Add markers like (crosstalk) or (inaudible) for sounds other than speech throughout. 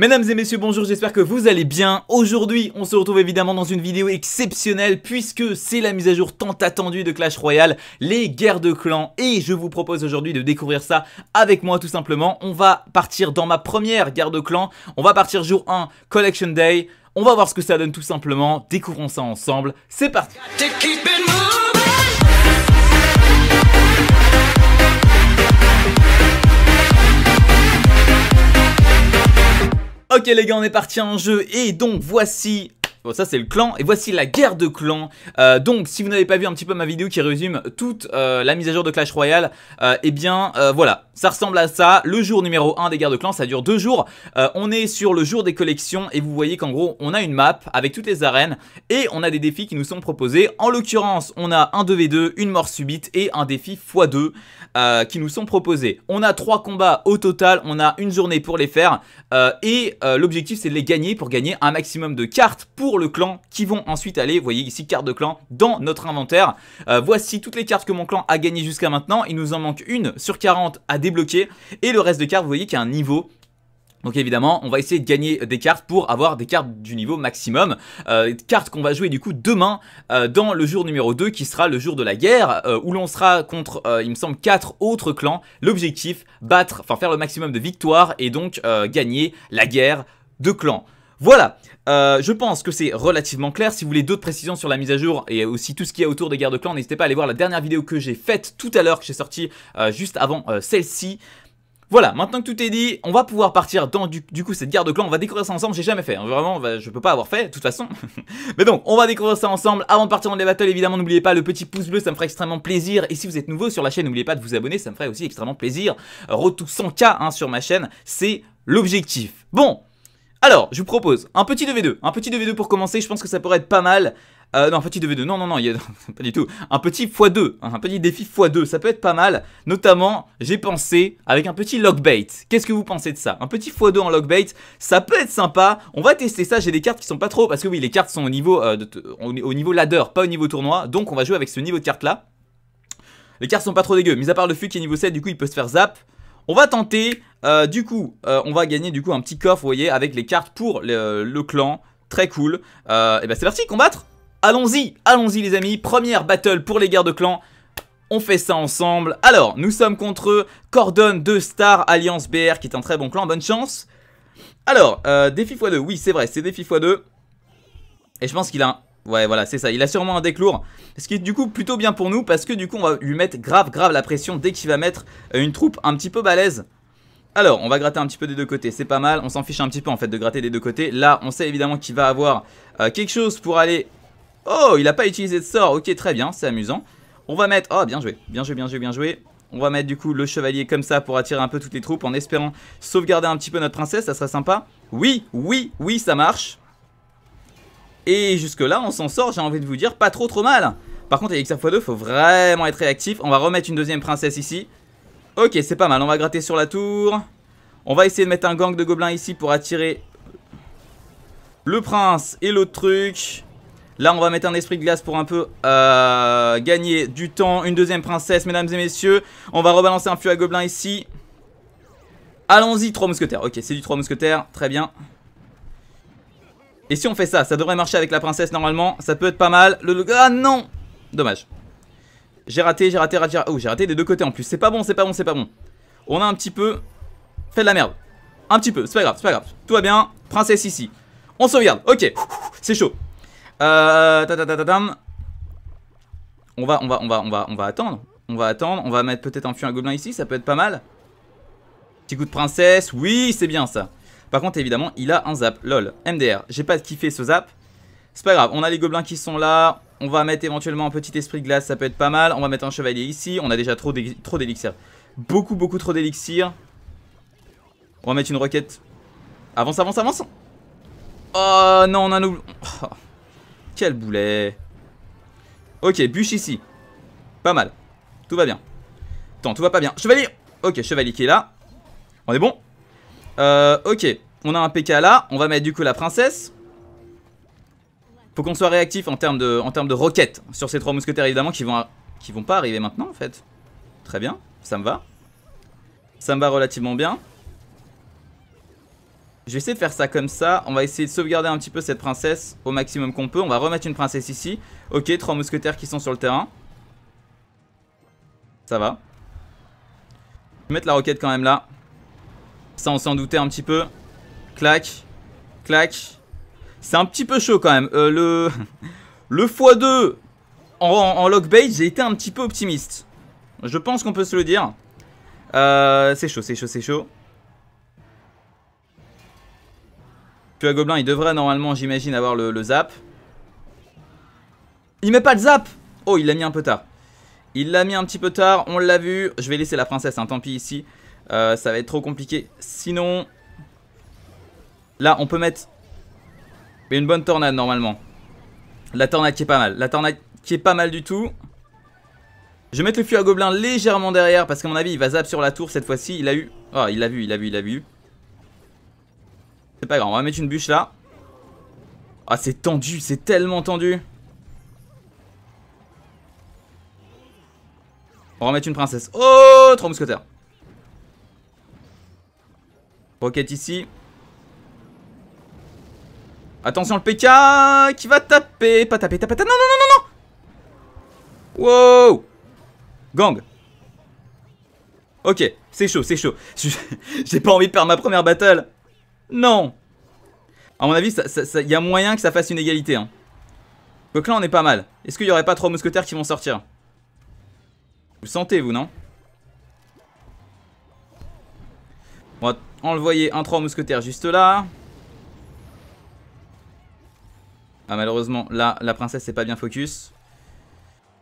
Mesdames et messieurs, bonjour, j'espère que vous allez bien. Aujourd'hui, on se retrouve évidemment dans une vidéo exceptionnelle puisque c'est la mise à jour tant attendue de Clash Royale, les guerres de clans. Et je vous propose aujourd'hui de découvrir ça avec moi tout simplement. On va partir dans ma première guerre de clans. On va partir jour 1, Collection Day. On va voir ce que ça donne tout simplement. Découvrons ça ensemble. C'est parti. Ok les gars, on est parti en jeu et donc voici Bon, ça c'est le clan. Et voici la guerre de clan euh, donc, si vous n'avez pas vu un petit peu ma vidéo qui résume toute euh, la mise à jour de Clash Royale, Et euh, eh bien, voilà. Ça ressemble à ça. Le jour numéro 1 des guerres de clan ça dure deux jours. on est sur le jour des collections et vous voyez qu'en gros, on a une map avec toutes les arènes et on a des défis qui nous sont proposés. En l'occurrence, on a un 2v2, une mort subite et un défi x2 qui nous sont proposés. On a trois combats au total. On a une journée pour les faire et l'objectif c'est de les gagner pour gagner un maximum de cartes pour le clan qui vont ensuite aller, vous voyez ici carte de clan, dans notre inventaire. Euh, voici toutes les cartes que mon clan a gagnées jusqu'à maintenant. Il nous en manque une sur 40 à débloquer et le reste de cartes, vous voyez qu'il y a un niveau donc évidemment, on va essayer de gagner des cartes pour avoir des cartes du niveau maximum. Euh, cartes qu'on va jouer du coup demain euh, dans le jour numéro 2 qui sera le jour de la guerre où l'on sera contre, il me semble, 4 autres clans. L'objectif, battre, enfin faire le maximum de victoires et donc gagner la guerre de clan voilà, euh, je pense que c'est relativement clair. Si vous voulez d'autres précisions sur la mise à jour et aussi tout ce qu'il y a autour des guerres de clans, n'hésitez pas à aller voir la dernière vidéo que j'ai faite tout à l'heure, que j'ai sortie euh, juste avant euh, celle-ci. Voilà, maintenant que tout est dit, on va pouvoir partir dans du, coup cette guerre de clan, on va découvrir ça ensemble, j'ai jamais fait, hein. vraiment bah, je peux pas avoir fait de toute façon. (laughs) Mais donc, on va découvrir ça ensemble, avant de partir dans les battles évidemment n'oubliez pas le petit pouce bleu, ça me ferait extrêmement plaisir. Et si vous êtes nouveau sur la chaîne, n'oubliez pas de vous abonner, ça me ferait aussi extrêmement plaisir. Retour 100k hein, sur ma chaîne, c'est l'objectif. Bon, alors, je vous propose un petit 2v2. Un petit 2v2 pour commencer, je pense que ça pourrait être pas mal. Euh, non, un petit 2v2, non, non, non, (laughs) pas du tout. Un petit x2, hein, un petit défi x2, ça peut être pas mal. Notamment, j'ai pensé avec un petit lockbait Qu'est-ce que vous pensez de ça Un petit x2 en lockbait, ça peut être sympa. On va tester ça, j'ai des cartes qui sont pas trop... Parce que oui, les cartes sont au niveau, euh, au niveau ladder, pas au niveau tournoi. Donc, on va jouer avec ce niveau de carte là. Les cartes sont pas trop dégueu, mis à part le fut qui est niveau 7, du coup, il peut se faire zap. On va tenter euh, du coup, euh, on va gagner du coup un petit coffre, vous voyez, avec les cartes pour le, clan. Très cool. Euh, et ben c'est parti, combattre Allons-y, allons-y les amis. Première battle pour les guerres de clan. On fait ça ensemble. Alors, nous sommes contre Cordon 2 Star Alliance BR, qui est un très bon clan. Bonne chance. Alors, défi x2. Oui, c'est vrai, c'est défi x2. Et je pense qu'il a Ouais voilà c'est ça, il a sûrement un deck lourd Ce qui est du coup plutôt bien pour nous parce que du coup on va lui mettre grave grave la pression dès qu'il va mettre une troupe un petit peu balèze alors, on va gratter un petit peu des deux côtés, c'est pas mal, on s'en fiche un petit peu en fait de gratter des deux côtés. Là, on sait évidemment qu'il va avoir euh, quelque chose pour aller... Oh, il a pas utilisé de sort, ok, très bien, c'est amusant. On va mettre... Oh, bien joué, bien joué, bien joué, bien joué. On va mettre du coup le chevalier comme ça pour attirer un peu toutes les troupes en espérant sauvegarder un petit peu notre princesse, ça serait sympa. Oui, oui, oui, ça marche. Et jusque là, on s'en sort, j'ai envie de vous dire, pas trop trop mal. Par contre, avec x2, faut vraiment être réactif. On va remettre une deuxième princesse ici. Ok, c'est pas mal. On va gratter sur la tour. On va essayer de mettre un gang de gobelins ici pour attirer le prince et l'autre truc. Là, on va mettre un esprit de glace pour un peu euh, gagner du temps. Une deuxième princesse, mesdames et messieurs. On va rebalancer un flux à gobelins ici. Allons-y, trois mousquetaires. Ok, c'est du trois mousquetaires. Très bien. Et si on fait ça, ça devrait marcher avec la princesse normalement. Ça peut être pas mal. Le... Ah non Dommage. J'ai raté, j'ai raté, raté, raté. Oh, j'ai raté des deux côtés en plus. C'est pas bon, c'est pas bon, c'est pas bon. On a un petit peu fait de la merde. Un petit peu, c'est pas grave, c'est pas grave. Tout va bien. Princesse ici. On sauvegarde. Ok, c'est chaud. Euh, on va, on va, on va, on va, on va attendre. On va attendre. On va mettre peut-être un fût un gobelin ici. Ça peut être pas mal. Petit coup de princesse. Oui, c'est bien ça. Par contre, évidemment, il a un zap. Lol. MDR. J'ai pas kiffé ce zap. C'est pas grave. On a les gobelins qui sont là. On va mettre éventuellement un petit esprit de glace, ça peut être pas mal. On va mettre un chevalier ici. On a déjà trop d'élixir. Beaucoup, beaucoup trop d'élixir. On va mettre une roquette. Avance, avance, avance. Oh non, on a un oh, quel boulet. Ok, bûche ici. Pas mal. Tout va bien. Attends, tout va pas bien. Chevalier Ok, chevalier qui est là. On est bon. Euh, ok. On a un PK là. On va mettre du coup la princesse. Faut qu'on soit réactif en termes de, de roquettes sur ces trois mousquetaires évidemment qui vont, qui vont pas arriver maintenant en fait. Très bien, ça me va. Ça me va relativement bien. Je vais essayer de faire ça comme ça. On va essayer de sauvegarder un petit peu cette princesse au maximum qu'on peut. On va remettre une princesse ici. Ok, trois mousquetaires qui sont sur le terrain. Ça va. Je vais mettre la roquette quand même là. Ça, on s'en doutait un petit peu. Clac. Clac. C'est un petit peu chaud quand même. Euh, le (laughs) le x2 en, en j'ai été un petit peu optimiste. Je pense qu'on peut se le dire. Euh, c'est chaud, c'est chaud, c'est chaud. Puis à Gobelin, il devrait normalement, j'imagine, avoir le, zap. Il met pas le zap Oh, il l'a mis un peu tard. Il l'a mis un petit peu tard, on l'a vu. Je vais laisser la princesse, Un hein, tant pis ici. Euh, ça va être trop compliqué. Sinon... Là, on peut mettre mais une bonne tornade normalement. La tornade qui est pas mal. La tornade qui est pas mal du tout. Je vais mettre le fût à gobelin légèrement derrière parce qu'à mon avis il va zap sur la tour cette fois-ci. Il a eu... Oh il l'a vu, il a vu, il l'a vu. C'est pas grave, on va mettre une bûche là. Ah oh, c'est tendu, c'est tellement tendu. On va mettre une princesse. Oh, trop mousquetaire Rocket ici. Attention le PK qui va taper. Pas taper, taper, taper. Non, non, non, non, non. Wow. Gang. Ok, c'est chaud, c'est chaud. (laughs) J'ai pas envie de perdre ma première battle. Non. A mon avis, il ça, y a moyen que ça fasse une égalité. Hein. Donc là, on est pas mal. Est-ce qu'il y aurait pas trois mousquetaires qui vont sortir Vous sentez, vous, non On le voyait, un trois mousquetaires juste là. Ah, malheureusement, là, la princesse c'est pas bien focus.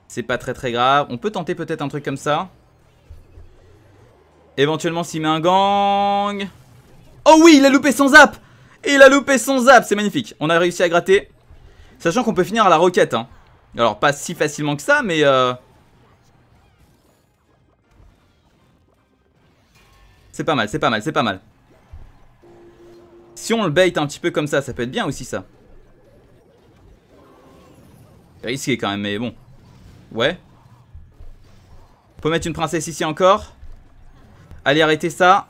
C'est pas très très grave. On peut tenter peut-être un truc comme ça. Éventuellement, s'il met un gang... Oh oui, il a loupé son zap Il a loupé son zap, c'est magnifique. On a réussi à gratter. Sachant qu'on peut finir à la roquette. Hein. Alors, pas si facilement que ça, mais... Euh, c'est pas mal, c'est pas mal, c'est pas mal. Si on le bait un petit peu comme ça, ça peut être bien aussi, ça. Risqué quand même, mais bon. Ouais. On peut mettre une princesse ici encore. Allez, arrêter ça.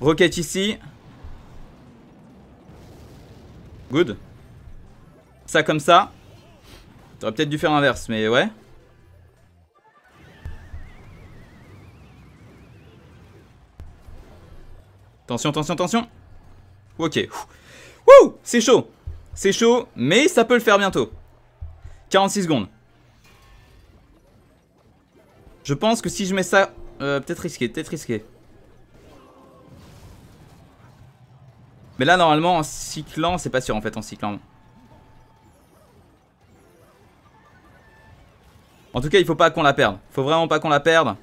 Rocket ici. Good. Ça comme ça. T'aurais peut-être dû faire inverse, mais ouais. Attention, attention, attention. Ok. Wouh C'est chaud. C'est chaud, mais ça peut le faire bientôt. 46 secondes. Je pense que si je mets ça... Euh, peut-être risqué, peut-être risqué. Mais là, normalement, en cyclant, c'est pas sûr, en fait, en cyclant. En tout cas, il faut pas qu'on la perde. Faut vraiment pas qu'on la perde.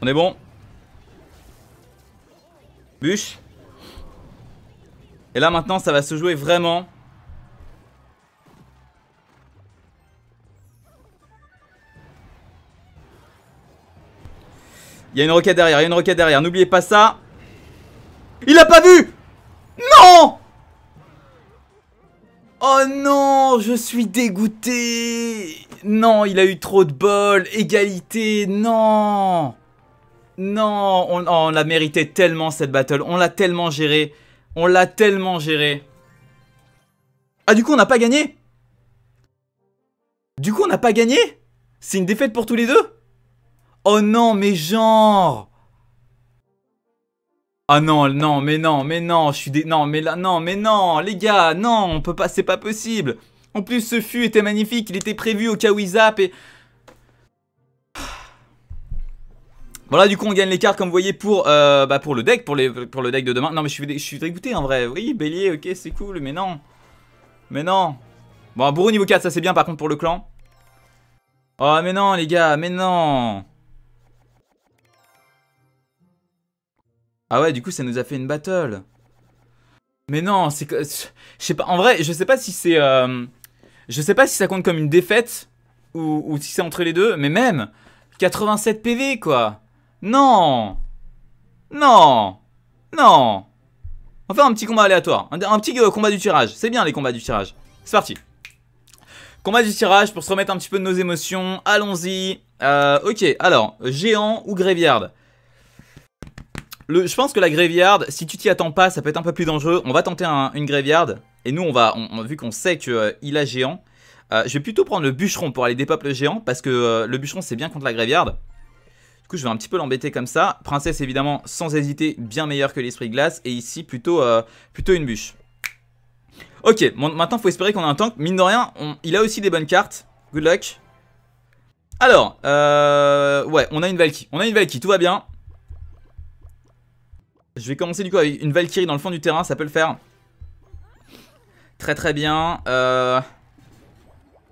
On est bon. Bûche. Et là, maintenant, ça va se jouer vraiment Il y a une roquette derrière, il y a une roquette derrière. N'oubliez pas ça. Il a pas vu Non Oh non, je suis dégoûté. Non, il a eu trop de bol. Égalité, non. Non, oh, on, l'a mérité tellement cette battle. On l'a tellement géré. On l'a tellement géré. Ah, du coup, on n'a pas gagné Du coup, on n'a pas gagné C'est une défaite pour tous les deux Oh non, mais genre ah non, non, mais non, mais non, je suis des... Non, mais là, non, mais non, les gars, non, on peut pas, c'est pas possible. En plus, ce fût était magnifique, il était prévu au cas où il zappe et... Voilà, du coup, on gagne les cartes, comme vous voyez, pour, euh, bah, pour le deck, pour, les, pour le deck de demain. Non, mais je suis, je suis dégoûté, en vrai. Oui, bélier, ok, c'est cool, mais non. Mais non. Bon, bourreau niveau 4, ça c'est bien, par contre, pour le clan. Oh, mais non, les gars, mais non. Ah ouais, du coup, ça nous a fait une battle. Mais non, c'est que... Je sais pas, en vrai, je sais pas si c'est... Euh, je sais pas si ça compte comme une défaite ou, si c'est entre les deux, mais même 87 PV, quoi Non Non Non On va faire un petit combat aléatoire, un, petit euh, combat du tirage. C'est bien les combats du tirage. C'est parti Combat du tirage pour se remettre un petit peu de nos émotions. Allons-y. Euh, ok, alors, géant ou gréviarde je pense que la graveyard, si tu t'y attends pas, ça peut être un peu plus dangereux. On va tenter une graveyard. Et nous, on va, on, vu qu'on sait qu'il euh, a géant, euh, je vais plutôt prendre le bûcheron pour aller dépeuple le géant. Parce que euh, le bûcheron, c'est bien contre la graveyard. Du coup, je vais un petit peu l'embêter comme ça. Princesse, évidemment, sans hésiter, bien meilleur que l'esprit glace. Et ici, plutôt, plutôt une bûche. Ok, maintenant maintenant, faut espérer qu'on a un tank. Mine de rien, il a aussi des bonnes cartes. Good luck. Alors, ouais, on a une Valkyrie. On a une Valkyrie, tout va bien. Je vais commencer du coup avec une Valkyrie dans le fond du terrain, ça peut le faire. Très très bien. pour euh,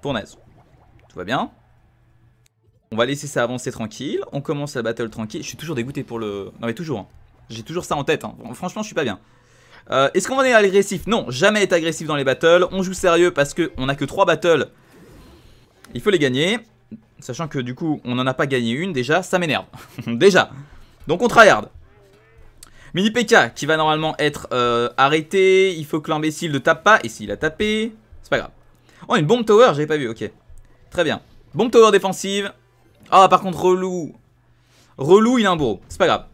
Pournaise. Tout va bien. On va laisser ça avancer tranquille. On commence la battle tranquille. Je suis toujours dégoûté pour le... Non mais toujours. Hein. J'ai toujours ça en tête. Hein. Franchement, je suis pas bien. Euh, est-ce qu'on va aller agressif Non, jamais être agressif dans les battles. On joue sérieux parce qu'on a que 3 battles. Il faut les gagner. Sachant que du coup, on n'en a pas gagné une déjà. Ça m'énerve. (laughs) déjà. Donc on tryhard. Mini PK qui va normalement être euh, arrêté. Il faut que l'imbécile ne tape pas. Et s'il a tapé, c'est pas grave. Oh, une bombe tower, j'avais pas vu, ok. Très bien. Bombe tower défensive. Ah, par contre, relou. Relou, il a un bourreau. C'est pas grave.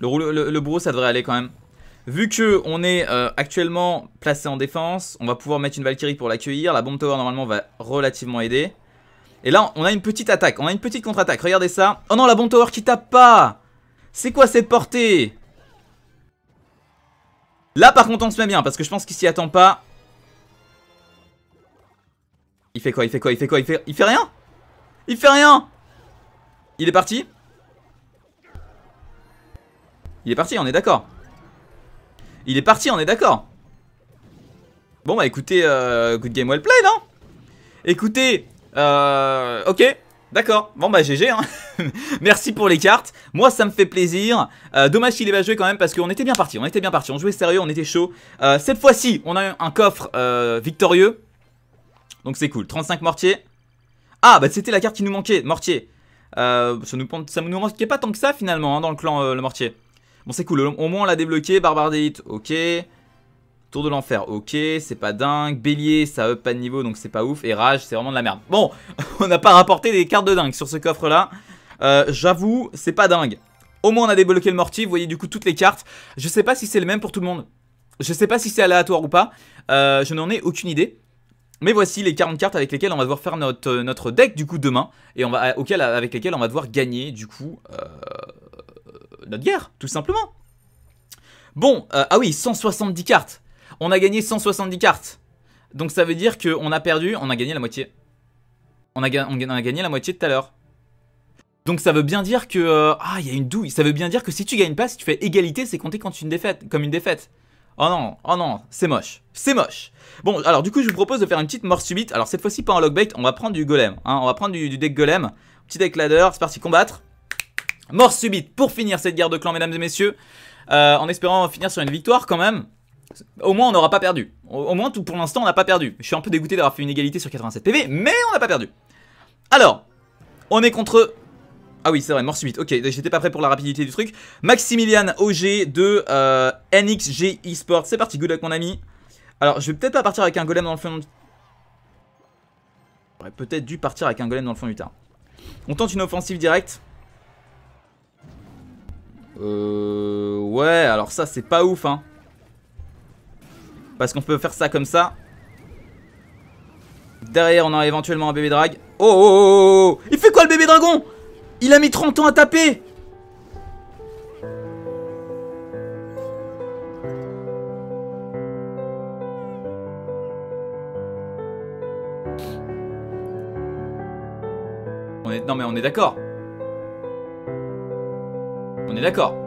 Le, le, bourreau, ça devrait aller quand même. Vu que on est euh, actuellement placé en défense, on va pouvoir mettre une Valkyrie pour l'accueillir. La bombe tower, normalement, va relativement aider. Et là, on a une petite attaque. On a une petite contre-attaque. Regardez ça. Oh non, la bombe tower qui tape pas c'est quoi cette portée Là par contre on se met bien parce que je pense qu'il s'y attend pas. Il fait quoi Il fait quoi Il fait quoi Il fait il fait rien Il fait rien Il est parti Il est parti, on est d'accord. Il est parti, on est d'accord. Bon bah écoutez, euh, good game well played non hein. Écoutez, euh, ok, D'accord, bon bah GG, hein. (laughs) merci pour les cartes, moi ça me fait plaisir, euh, dommage qu'il ait pas joué quand même parce qu'on était bien parti, on était bien parti, on jouait sérieux, on était chaud, euh, cette fois-ci on a eu un coffre euh, victorieux, donc c'est cool, 35 mortiers, ah bah c'était la carte qui nous manquait, mortier, ça, nous, ça nous manquait pas tant que ça finalement hein, dans le clan le mortier, bon c'est cool, au moins on l'a débloqué, barbare ok, Tour de l'enfer, ok, c'est pas dingue. Bélier, ça up pas de niveau, donc c'est pas ouf. Et rage, c'est vraiment de la merde. Bon, (laughs) on n'a pas rapporté des cartes de dingue sur ce coffre-là. Euh, j'avoue, c'est pas dingue. Au moins, on a débloqué le mortif Vous voyez du coup toutes les cartes. Je sais pas si c'est le même pour tout le monde. Je sais pas si c'est aléatoire ou pas. Euh, je n'en ai aucune idée. Mais voici les 40 cartes avec lesquelles on va devoir faire notre, notre deck du coup demain. Et on va, avec lesquelles on va devoir gagner du coup euh, notre guerre, tout simplement. Bon, ah oui, 170 cartes. On a gagné 170 cartes. Donc ça veut dire qu'on a perdu, on a gagné la moitié. On a, gagné la moitié de tout à l'heure. Donc ça veut bien dire que... Euh, ah, il y a une douille. Ça veut bien dire que si tu gagnes pas, si tu fais égalité, c'est compté quand une défaite, comme une défaite. Oh non, oh non, c'est moche. C'est moche. Bon, alors du coup, je vous propose de faire une petite mort subite. Alors cette fois-ci, pas en lockbait, on va prendre du golem. Hein. on va prendre du, deck golem. Petit deck ladder, c'est parti, combattre. Mort subite pour finir cette guerre de clan, mesdames et messieurs. Euh, en espérant finir sur une victoire quand même. Au moins, on n'aura pas perdu. Au moins, tout pour l'instant, on n'a pas perdu. Je suis un peu dégoûté d'avoir fait une égalité sur 87 PV, mais on n'a pas perdu. Alors, on est contre... Ah oui, c'est vrai, mort subite. Ok, j'étais pas prêt pour la rapidité du truc. Maximilian OG de euh, NXG Esports C'est parti, good luck, mon ami. Alors, je vais peut-être pas partir avec un golem dans le fond du... J'aurais peut-être dû partir avec un golem dans le fond du terrain. On tente une offensive directe. Euh... Ouais, alors ça, c'est pas ouf, hein. Parce qu'on peut faire ça comme ça. Derrière, on a éventuellement un bébé drag. Oh oh, oh, oh, oh Il fait quoi le bébé dragon Il a mis 30 ans à taper On est... Non mais on est d'accord. On est d'accord.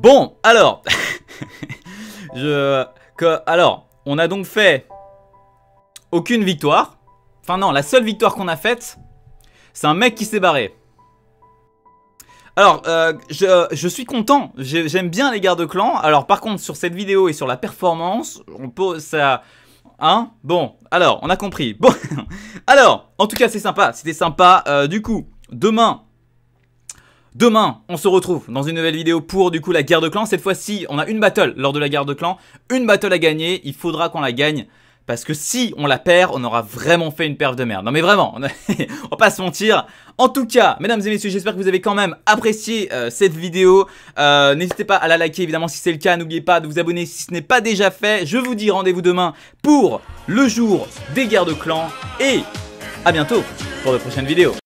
Bon, alors, (laughs) je, que, alors, on a donc fait aucune victoire. Enfin non, la seule victoire qu'on a faite, c'est un mec qui s'est barré. Alors, euh, je, suis content, j'aime bien les gardes clan, Alors par contre, sur cette vidéo et sur la performance, on peut, ça... Hein Bon, alors, on a compris. Bon, (laughs) alors, en tout cas, c'est sympa, c'était sympa. Euh, du coup, demain, Demain, on se retrouve dans une nouvelle vidéo pour du coup la guerre de clan. Cette fois-ci, on a une battle lors de la guerre de clan. une battle à gagner, il faudra qu'on la gagne. Parce que si on la perd, on aura vraiment fait une perve de merde. Non mais vraiment, (laughs) on, va pas se mentir. En tout cas, mesdames et messieurs, j'espère que vous avez quand même apprécié euh, cette vidéo. Euh, n'hésitez pas à la liker évidemment si c'est le cas. N'oubliez pas de vous abonner si ce n'est pas déjà fait. Je vous dis rendez-vous demain pour le jour des guerres de clan. Et à bientôt pour de prochaines vidéos.